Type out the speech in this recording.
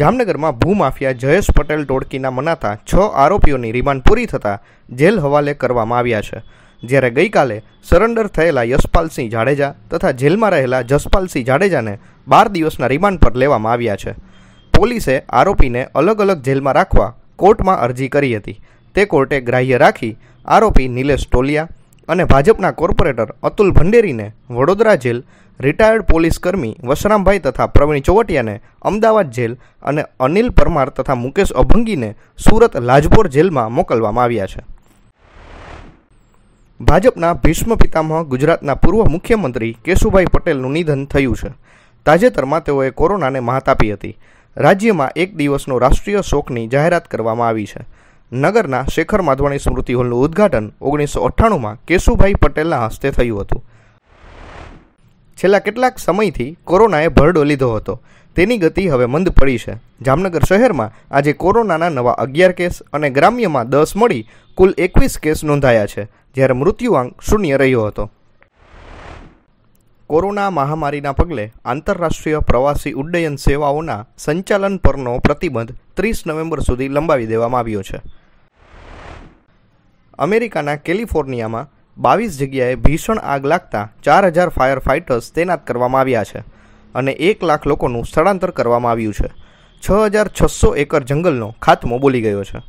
જામનગરમાં ભૂમાફિયા જયેશ પટેલ ટોળકીના મનાતા છ આરોપીઓની રિમાન્ડ પૂરી થતાં જેલ હવાલે કરવામાં આવ્યા છે જ્યારે ગઈકાલે સરેન્ડર થયેલા યશપાલસિંહ જાડેજા તથા જેલમાં રહેલા જસપાલસિંહ જાડેજાને બાર દિવસના રિમાન્ડ પર લેવામાં આવ્યા છે પોલીસે આરોપીને અલગ અલગ જેલમાં રાખવા કોર્ટમાં અરજી કરી હતી તે કોર્ટે ગ્રાહ્ય રાખી આરોપી નિલેશ ટોલિયા અને ભાજપના કોર્પોરેટર અતુલ ભંડેરીને વડોદરા જેલ રિટાયર્ડ પોલીસ કર્મી વસરામભાઈ તથા પ્રવીણ ચોવટિયાને અમદાવાદ જેલ અને અનિલ પરમાર તથા મુકેશ અભંગીને સુરત લાજપોર જેલમાં મોકલવામાં આવ્યા છે ભાજપના ભીષ્મ પિતામહ ગુજરાતના પૂર્વ મુખ્યમંત્રી કેશુભાઈ પટેલનું નિધન થયું છે તાજેતરમાં તેઓએ કોરોનાને માત આપી હતી રાજ્યમાં એક દિવસનો રાષ્ટ્રીય શોકની જાહેરાત કરવામાં આવી છે નગરના શેખર માધવાણી સ્મૃતિ હોલનું ઉદ્ઘાટન ઓગણીસો અઠ્ઠાણુંમાં કેશુભાઈ પટેલના હસ્તે થયું હતું છેલ્લા કેટલાક સમયથી કોરોનાએ ભરડો લીધો હતો તેની ગતિ હવે મંદ પડી છે જામનગર શહેરમાં આજે કોરોનાના નવા અગિયાર કેસ અને ગ્રામ્યમાં દસ મળી કુલ એકવીસ કેસ નોંધાયા છે જ્યારે મૃત્યુઆંક શૂન્ય રહ્યો હતો કોરોના મહામારીના પગલે આંતરરાષ્ટ્રીય પ્રવાસી ઉડ્ડયન સેવાઓના સંચાલન પરનો પ્રતિબંધ ત્રીસ નવેમ્બર સુધી લંબાવી દેવામાં આવ્યો છે અમેરિકાના કેલિફોર્નિયામાં બાવીસ જગ્યાએ ભીષણ આગ લાગતા ચાર હજાર ફાયર ફાઇટર્સ તૈનાત કરવામાં આવ્યા છે અને એક લાખ લોકોનું સ્થળાંતર કરવામાં આવ્યું છે છ હજાર છસો એકર જંગલનો ખાત્મો બોલી ગયો છે